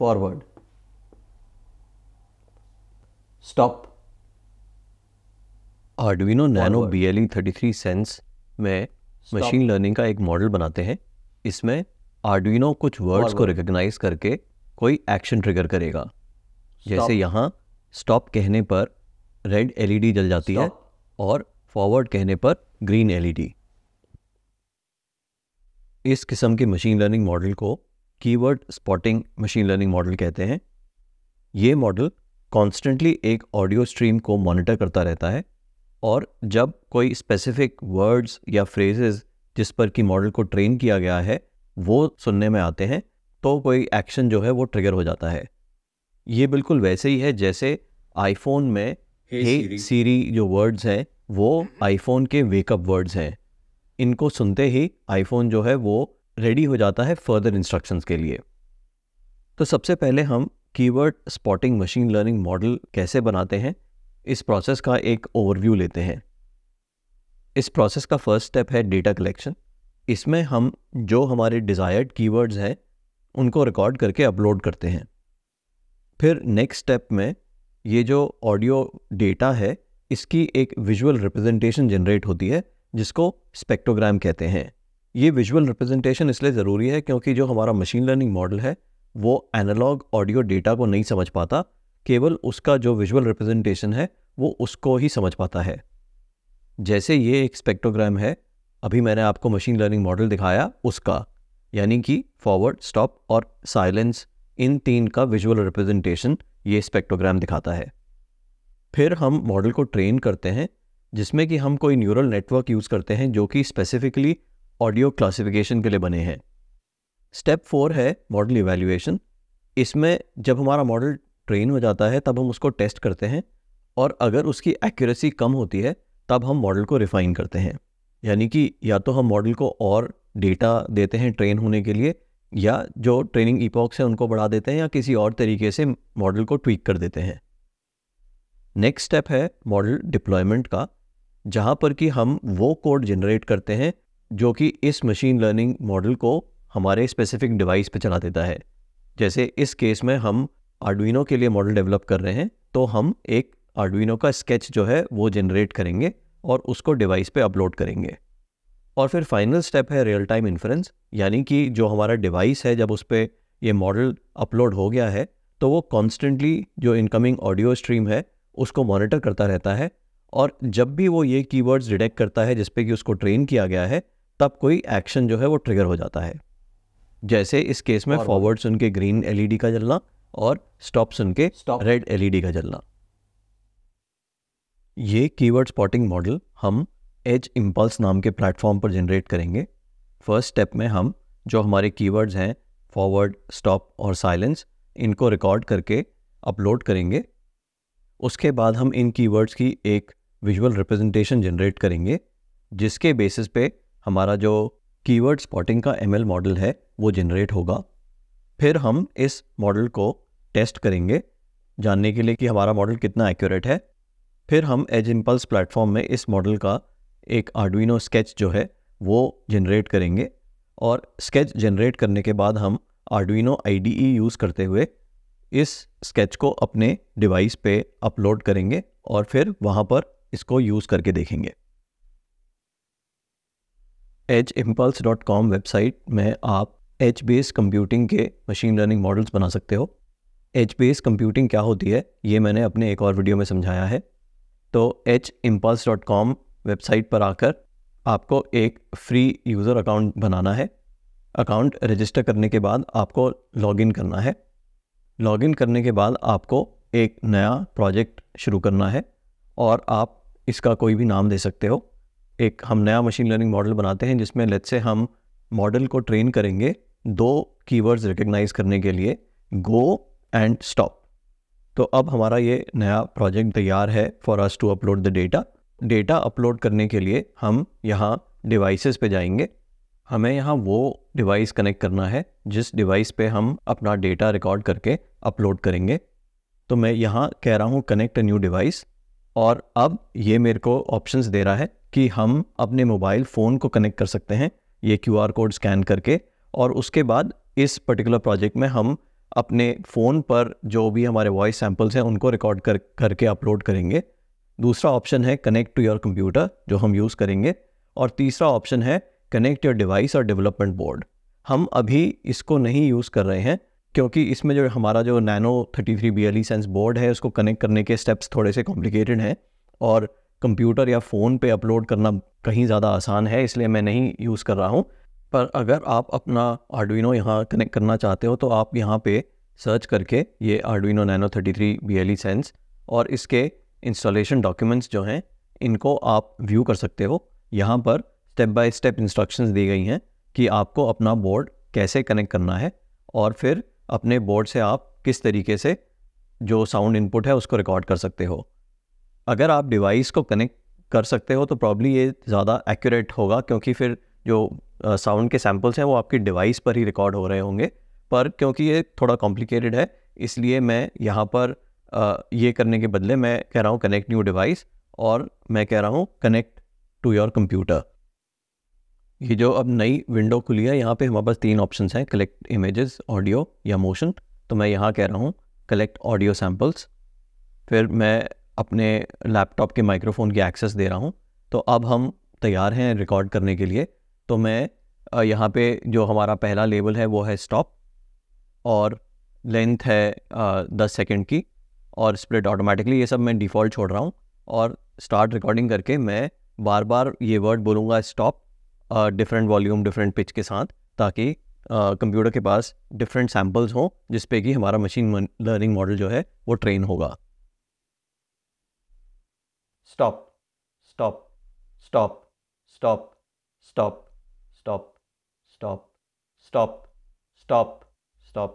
forward stop Arduino Nano B L E thirty three sense में machine learning का एक model बनाते हैं इसमें आर्डुइनो uh, कुछ वर्ड्स को रिकॉग्नाइज करके कोई एक्शन ट्रिगर करेगा जैसे यहाँ स्टॉप कहने पर रेड एलईडी e जल जाती है और फॉरवर्ड कहने पर ग्रीन एलईडी e इस किस्म के मशीन लर्निंग मॉडल को keyword spotting machine learning model कहते हैं ये मॉडल कॉन्स्टेंटली एक ऑडियो स्ट्रीम को मॉनिटर करता रहता है और जब कोई स्पेसिफिक वर्ड्स या फ्रेजेस जिस पर कि मॉडल को ट्रेन किया गया है वो सुनने में आते हैं तो कोई एक्शन जो है वो ट्रिगर हो जाता है ये बिल्कुल वैसे ही है जैसे आईफोन में हे सीरी जो वर्ड्स हैं वो आईफोन mm-hmm। के वेकअप वर्ड्स हैं इनको सुनते ही आईफोन जो है वो रेडी हो जाता है फर्दर इंस्ट्रक्शंस के लिए तो सबसे पहले हम keyword spotting machine learning model कैसे बनाते हैं इस प्रोसेस का एक ओवरव्यू लेते हैं इस प्रोसेस का फर्स्ट स्टेप है डेटा कलेक्शन इसमें हम जो हमारे डिज़ायर्ड कीवर्ड्स हैं उनको रिकॉर्ड करके अपलोड करते हैं फिर नेक्स्ट स्टेप में ये जो ऑडियो डेटा है इसकी एक विजुअल रिप्रेजेंटेशन जनरेट होती है जिसको स्पेक्ट्रोग्राम कहते हैं ये विजुअल रिप्रेजेंटेशन इसलिए ज़रूरी है क्योंकि जो हमारा मशीन लर्निंग मॉडल है वो एनालॉग ऑडियो डेटा को नहीं समझ पाता केवल उसका जो विजुअल रिप्रेजेंटेशन है वो उसको ही समझ पाता है जैसे ये एक स्पेक्ट्रोग्राम है अभी मैंने आपको मशीन लर्निंग मॉडल दिखाया उसका यानी कि फॉरवर्ड स्टॉप और साइलेंस इन तीन का विजुअल रिप्रेजेंटेशन ये स्पेक्ट्रोग्राम दिखाता है फिर हम मॉडल को ट्रेन करते हैं जिसमें कि हम कोई न्यूरल नेटवर्क यूज़ करते हैं जो कि स्पेसिफिकली ऑडियो क्लासिफिकेशन के लिए बने हैं स्टेप फोर है मॉडल इवेल्यूएशन इसमें जब हमारा मॉडल ट्रेन हो जाता है तब हम उसको टेस्ट करते हैं और अगर उसकी एक्यूरेसी कम होती है तब हम मॉडल को रिफ़ाइन करते हैं यानी कि या तो हम मॉडल को और डेटा देते हैं ट्रेन होने के लिए या जो ट्रेनिंग ईपॉक्स है उनको बढ़ा देते हैं या किसी और तरीके से मॉडल को ट्वीक कर देते हैं नेक्स्ट स्टेप है मॉडल डिप्लॉयमेंट का जहाँ पर कि हम वो कोड जनरेट करते हैं जो कि इस मशीन लर्निंग मॉडल को हमारे स्पेसिफिक डिवाइस पे चला देता है जैसे इस केस में हम आर्डुइनो के लिए मॉडल डेवलप कर रहे हैं तो हम एक आर्डुइनो का स्केच जो है वो जनरेट करेंगे और उसको डिवाइस पे अपलोड करेंगे और फिर फाइनल स्टेप है रियल टाइम इन्फ्रेंस यानी कि जो हमारा डिवाइस है जब उस पर यह मॉडल अपलोड हो गया है तो वो कॉन्स्टेंटली जो इनकमिंग ऑडियो स्ट्रीम है उसको मॉनिटर करता रहता है और जब भी वो ये कीवर्ड्स डिटेक्ट करता है जिसपे कि उसको ट्रेन किया गया है तब कोई एक्शन जो है वो ट्रिगर हो जाता है जैसे इस केस में फॉरवर्ड सुन के ग्रीन एलईडी का जलना और स्टॉप सुन के रेड एलईडी का जलना ये कीवर्ड स्पॉटिंग मॉडल हम एज इम्पल्स नाम के प्लेटफॉर्म पर जनरेट करेंगे फर्स्ट स्टेप में हम जो हमारे कीवर्ड्स हैं फॉरवर्ड स्टॉप और साइलेंस इनको रिकॉर्ड करके अपलोड करेंगे उसके बाद हम इन कीवर्ड्स की एक विजुअल रिप्रेजेंटेशन जनरेट करेंगे जिसके बेसिस पे हमारा जो कीवर्ड स्पॉटिंग का एम मॉडल है वो जनरेट होगा फिर हम इस मॉडल को टेस्ट करेंगे जानने के लिए कि हमारा मॉडल कितना एक्यूरेट है फिर हम एज इम्पल्स प्लेटफॉर्म में इस मॉडल का एक आर्डविनो स्केच जो है वो जनरेट करेंगे और स्केच जनरेट करने के बाद हम आर्डविनो आई यूज़ करते हुए इस स्केच को अपने डिवाइस पे अपलोड करेंगे और फिर वहाँ पर इसको यूज़ करके देखेंगे Edge Impulse dot com website में आप एच बेस कंप्यूटिंग के मशीन लर्निंग मॉडल्स बना सकते हो एच बेस कंप्यूटिंग क्या होती है ये मैंने अपने एक और वीडियो में समझाया है तो Edge Impulse dot com website पर आकर आपको एक फ्री यूज़र अकाउंट बनाना है अकाउंट रजिस्टर करने के बाद आपको लॉगिन करना है लॉगिन करने के बाद आपको एक नया प्रोजेक्ट शुरू करना है और आप इसका कोई भी नाम दे सकते हो एक हम नया मशीन लर्निंग मॉडल बनाते हैं जिसमें लेट से हम मॉडल को ट्रेन करेंगे दो कीवर्ड्स रिकग्नाइज करने के लिए गो एंड स्टॉप तो अब हमारा ये नया प्रोजेक्ट तैयार है for us to upload the data data upload करने के लिए हम यहाँ डिवाइसेस पे जाएंगे हमें यहाँ वो डिवाइस कनेक्ट करना है जिस डिवाइस पे हम अपना डेटा रिकॉर्ड करके अपलोड करेंगे तो मैं यहाँ कह रहा हूँ कनेक्ट अ न्यू डिवाइस और अब ये मेरे को ऑप्शंस दे रहा है कि हम अपने मोबाइल फ़ोन को कनेक्ट कर सकते हैं ये क्यू आर कोड स्कैन करके और उसके बाद इस पर्टिकुलर प्रोजेक्ट में हम अपने फ़ोन पर जो भी हमारे वॉइस सैम्पल्स हैं उनको रिकॉर्ड कर करके अपलोड करेंगे दूसरा ऑप्शन है कनेक्ट टू योर कंप्यूटर जो हम यूज़ करेंगे और तीसरा ऑप्शन है कनेक्ट योर डिवाइस और डेवलपमेंट बोर्ड हम अभी इसको नहीं यूज़ कर रहे हैं क्योंकि इसमें जो हमारा जो Nano thirty three B L sense board है उसको कनेक्ट करने के स्टेप्स थोड़े से कॉम्प्लिकेटेड हैं और कंप्यूटर या फ़ोन पे अपलोड करना कहीं ज़्यादा आसान है इसलिए मैं नहीं यूज़ कर रहा हूँ पर अगर आप अपना आर्डविनो यहाँ कनेक्ट करना चाहते हो तो आप यहाँ पे सर्च करके ये Arduino Nano 33 three B L E sense और इसके इंस्टॉलेशन डॉक्यूमेंट्स जो हैं इनको आप व्यू कर सकते हो यहाँ पर स्टेप बाय स्टेप इंस्ट्रक्शंस दी गई हैं कि आपको अपना बोर्ड कैसे कनेक्ट करना है और फिर अपने बोर्ड से आप किस तरीके से जो साउंड इनपुट है उसको रिकॉर्ड कर सकते हो अगर आप डिवाइस को कनेक्ट कर सकते हो तो प्रॉब्ली ये ज़्यादा एक्यूरेट होगा क्योंकि फिर जो साउंड के सैम्पल्स हैं वो आपकी डिवाइस पर ही रिकॉर्ड हो रहे होंगे पर क्योंकि ये थोड़ा कॉम्प्लिकेटेड है इसलिए मैं यहाँ पर ये करने के बदले मैं कह रहा हूँ कनेक्ट न्यू डिवाइस और मैं कह रहा हूँ कनेक्ट टू योर कंप्यूटर ये जो अब नई विंडो खुली है यहाँ पे हमारे पास तीन ऑप्शंस हैं कलेक्ट इमेजेस ऑडियो या मोशन तो मैं यहाँ कह रहा हूँ कलेक्ट ऑडियो सैम्पल्स फिर मैं अपने लैपटॉप के माइक्रोफोन की एक्सेस दे रहा हूँ तो अब हम तैयार हैं रिकॉर्ड करने के लिए तो मैं यहाँ पे जो हमारा पहला लेबल है वो है स्टॉप और लेंथ है दस सेकेंड की और स्प्लिट ऑटोमेटिकली ये सब मैं डिफ़ॉल्ट छोड़ रहा हूँ और स्टार्ट रिकॉर्डिंग करके मैं बार बार ये वर्ड बोलूँगा stop different volume different pitch के साथ ताकि कंप्यूटर के पास डिफरेंट सैम्पल्स हों जिस पे कि हमारा मशीन लर्निंग मॉडल जो है वो ट्रेन होगा stop, stop, stop, stop, stop, stop, stop, stop, stop, stop.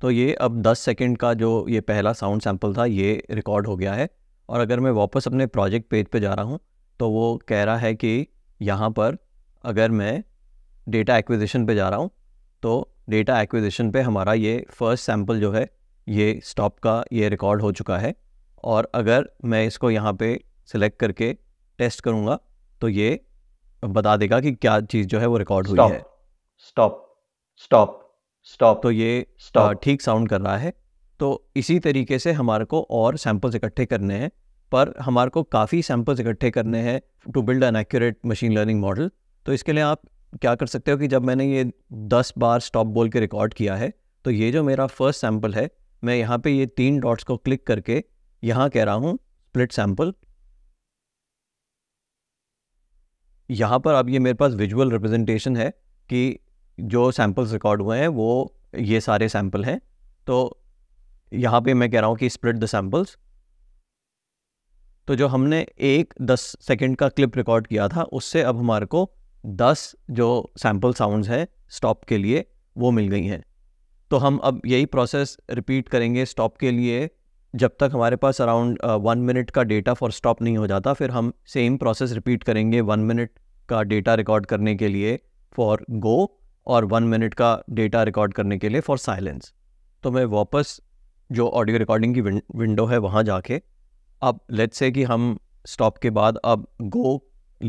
तो ये अब 10 सेकंड का जो ये पहला साउंड सैंपल था ये रिकॉर्ड हो गया है और अगर मैं वापस अपने प्रोजेक्ट पेज पे जा रहा हूँ तो वो कह रहा है कि यहाँ पर अगर मैं डेटा एक्विजिशन पे जा रहा हूँ तो डेटा एक्विजिशन पे हमारा ये फर्स्ट सैम्पल जो है ये स्टॉप का ये रिकॉर्ड हो चुका है और अगर मैं इसको यहाँ पे सिलेक्ट करके टेस्ट करूँगा तो ये बता देगा कि क्या चीज़ जो है वो रिकॉर्ड हुई है स्टॉप स्टॉप स्टॉप तो ये स्टॉप ठीक साउंड कर रहा है तो इसी तरीके से हमारे को और सैम्पल्स इकट्ठे करने हैं पर हमारे को काफ़ी सैम्पल्स इकट्ठे करने हैं to build an accurate machine learning model तो इसके लिए आप क्या कर सकते हो कि जब मैंने ये दस बार स्टॉप बोल के रिकॉर्ड किया है तो ये जो मेरा फर्स्ट सैम्पल है मैं यहाँ पे ये तीन डॉट्स को क्लिक करके यहां कह रहा हूं स्प्लिट सैंपल यहां पर अब ये मेरे पास विजुअल रिप्रेजेंटेशन है कि जो सैंपल्स रिकॉर्ड हुए हैं वो ये सारे सैंपल हैं तो यहां पे मैं कह रहा हूं कि स्प्लिट द सैंपल्स तो जो हमने एक दस सेकंड का क्लिप रिकॉर्ड किया था उससे अब हमारे को दस जो सैंपल साउंड्स हैं स्टॉप के लिए वो मिल गई हैं तो हम अब यही प्रोसेस रिपीट करेंगे स्टॉप के लिए जब तक हमारे पास अराउंड वन मिनट का डेटा फॉर स्टॉप नहीं हो जाता फिर हम सेम प्रोसेस रिपीट करेंगे वन मिनट का डेटा रिकॉर्ड करने के लिए फॉर गो और वन मिनट का डेटा रिकॉर्ड करने के लिए फॉर साइलेंस तो मैं वापस जो ऑडियो रिकॉर्डिंग की विंडो है वहाँ जाके अब लेट्स से कि हम स्टॉप के बाद अब गो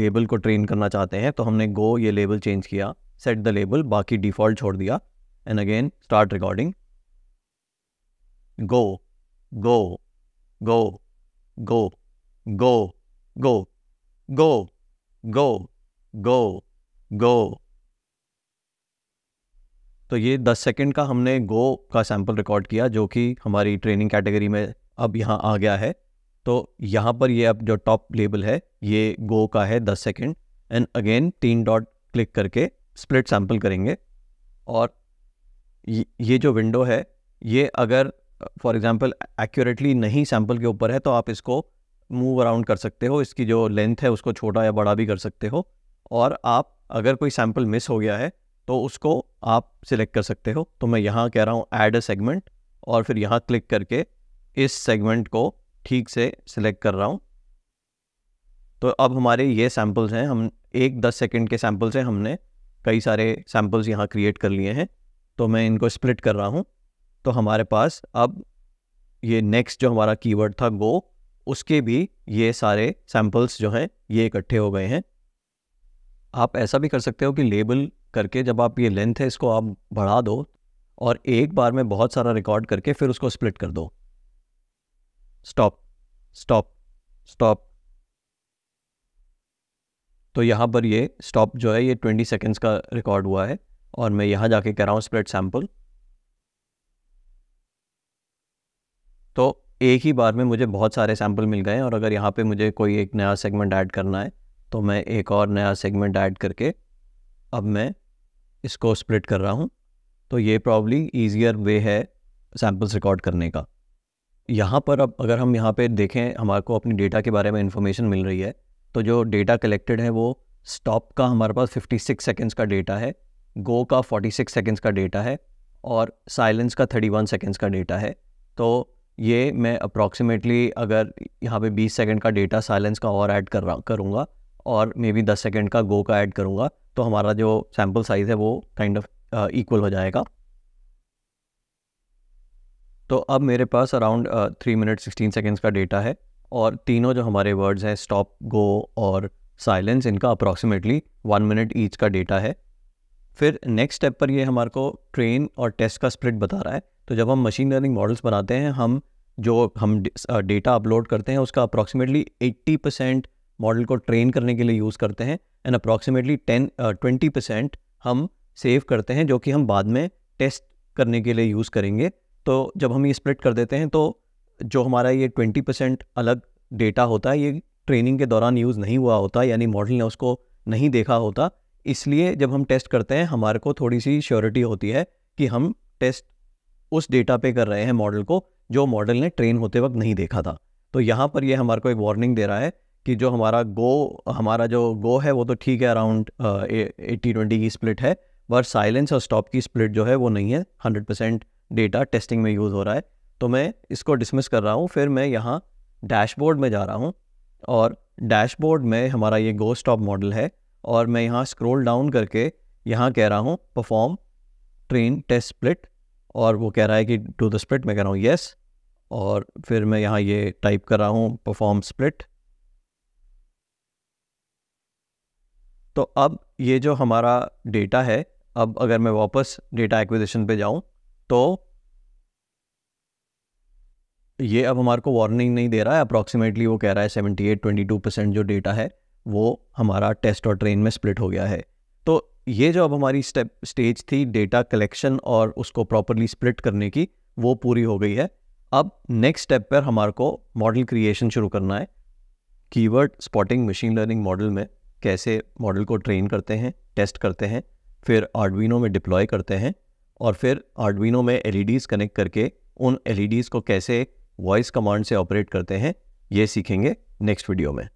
लेबल को ट्रेन करना चाहते हैं तो हमने गो ये लेबल चेंज किया सेट द लेबल बाकी डिफ़ॉल्ट छोड़ दिया and again start recording go go, go, go, go, go, go, go, go, go. तो ये दस सेकेंड का हमने गो का सैंपल रिकॉर्ड किया जो कि हमारी ट्रेनिंग कैटेगरी में अब यहाँ आ गया है तो यहाँ पर ये अब जो टॉप लेबल है ये गो का है दस सेकेंड एंड अगेन तीन डॉट क्लिक करके स्प्लिट सैंपल करेंगे और ये जो विंडो है ये अगर फॉर एग्जांपल एक्यूरेटली नहीं सैम्पल के ऊपर है तो आप इसको मूव अराउंड कर सकते हो इसकी जो लेंथ है उसको छोटा या बड़ा भी कर सकते हो और आप अगर कोई सैम्पल मिस हो गया है तो उसको आप सिलेक्ट कर सकते हो तो मैं यहाँ कह रहा हूँ ऐड अ सेगमेंट और फिर यहाँ क्लिक करके इस सेगमेंट को ठीक से सिलेक्ट कर रहा हूँ तो अब हमारे ये सैम्पल्स हैं हम एक दस सेकेंड के सैम्पल से हमने कई सारे सैम्पल्स यहाँ क्रिएट कर लिए हैं तो मैं इनको स्प्लिट कर रहा हूँ तो हमारे पास अब ये नेक्स्ट जो हमारा कीवर्ड था गो उसके भी ये सारे सैम्पल्स जो हैं ये इकट्ठे हो गए हैं आप ऐसा भी कर सकते हो कि लेबल करके जब आप ये लेंथ है इसको आप बढ़ा दो और एक बार में बहुत सारा रिकॉर्ड करके फिर उसको स्प्लिट कर दो स्टॉप स्टॉप स्टॉप तो यहाँ पर ये स्टॉप जो है ये ट्वेंटी सेकेंड्स का रिकॉर्ड हुआ है और मैं यहाँ जाके कह रहा हूँ स्प्लिट सैम्पल तो एक ही बार में मुझे बहुत सारे सैम्पल मिल गए और अगर यहाँ पे मुझे कोई एक नया सेगमेंट ऐड करना है तो मैं एक और नया सेगमेंट ऐड करके अब मैं इसको स्प्लिट कर रहा हूँ तो ये प्रॉब्ली ईजियर वे है सैम्पल्स रिकॉर्ड करने का यहाँ पर अब अगर हम यहाँ पे देखें हमारे को अपनी डेटा के बारे में इन्फॉर्मेशन मिल रही है तो जो डेटा कलेक्टेड है वो स्टॉप का हमारे पास 56 सेकेंड्स का डेटा है गो का 46 सेकेंड्स का डेटा है और साइलेंस का 31 सेकेंड्स का डेटा है तो ये मैं अप्रॉक्सीमेटली अगर यहाँ पे 20 सेकंड का डेटा साइलेंस का और ऐड कर रहा करूँगा और मे बी दस सेकेंड का गो का ऐड करूँगा तो हमारा जो सैम्पल साइज़ है वो काइंड ऑफ इक्वल हो जाएगा तो अब मेरे पास around three minute sixteen seconds का डेटा है और तीनों जो हमारे वर्ड्स हैं स्टॉप गो और साइलेंस इनका अप्रॉक्सीमेटली वन मिनट ईच का डेटा है फिर नेक्स्ट स्टेप पर ये हमारे को ट्रेन और टेस्ट का स्प्लिट बता रहा है तो जब हम मशीन लर्निंग मॉडल्स बनाते हैं हम जो हम डेटा अपलोड करते हैं उसका अप्रॉक्सीमेटली 80 परसेंट मॉडल को ट्रेन करने के लिए यूज़ करते हैं and approximately ten twenty percent हम सेव करते हैं जो कि हम बाद में टेस्ट करने के लिए यूज़ करेंगे तो जब हम ये स्प्लिट कर देते हैं तो जो हमारा ये ट्वेंटी परसेंट अलग डेटा होता है ये ट्रेनिंग के दौरान यूज़ नहीं हुआ होता यानी मॉडल ने उसको नहीं देखा होता इसलिए जब हम टेस्ट करते हैं हमारे को थोड़ी सी श्योरिटी होती है कि हम टेस्ट उस डेटा पे कर रहे हैं मॉडल को जो मॉडल ने ट्रेन होते वक्त नहीं देखा था तो यहाँ पर ये यह हमारे को एक वार्निंग दे रहा है कि जो हमारा गो हमारा जो गो है वो तो ठीक है अराउंड एट्टी ट्वेंटी की स्प्लिट है पर साइलेंस और स्टॉप की स्प्लिट जो है वो नहीं है हंड्रेड परसेंट डेटा टेस्टिंग में यूज़ हो रहा है तो मैं इसको डिसमिस कर रहा हूँ फिर मैं यहाँ डैशबोर्ड में जा रहा हूँ और डैशबोर्ड में हमारा ये गो स्टॉप मॉडल है और मैं यहाँ स्क्रोल डाउन करके यहाँ कह रहा हूँ परफॉर्म ट्रेन टेस्ट स्प्लिट और वो कह रहा है कि टू द स्प्लिट मैं कह रहा हूँ येस और फिर मैं यहाँ ये टाइप कर रहा हूँ परफॉर्म स्प्लिट तो अब ये जो हमारा डेटा है अब अगर मैं वापस डेटा एक्विजिशन पे जाऊँ तो ये अब हमारे को वार्निंग नहीं दे रहा है अप्रॉक्सीमेटली वो कह रहा है seventy eight twenty two percent जो डेटा है वो हमारा टेस्ट और ट्रेन में स्प्लिट हो गया है तो ये जो अब हमारी स्टेप स्टेज थी डेटा कलेक्शन और उसको प्रॉपरली स्प्लिट करने की वो पूरी हो गई है अब नेक्स्ट स्टेप पर हमारे को मॉडल क्रिएशन शुरू करना है keyword spotting machine learning model में कैसे मॉडल को ट्रेन करते हैं टेस्ट करते हैं फिर आर्डविनो में डिप्लॉय करते हैं और फिर आर्डविनो में एल कनेक्ट e करके उन एल e को कैसे वॉइस कमांड से ऑपरेट करते हैं ये सीखेंगे नेक्स्ट वीडियो में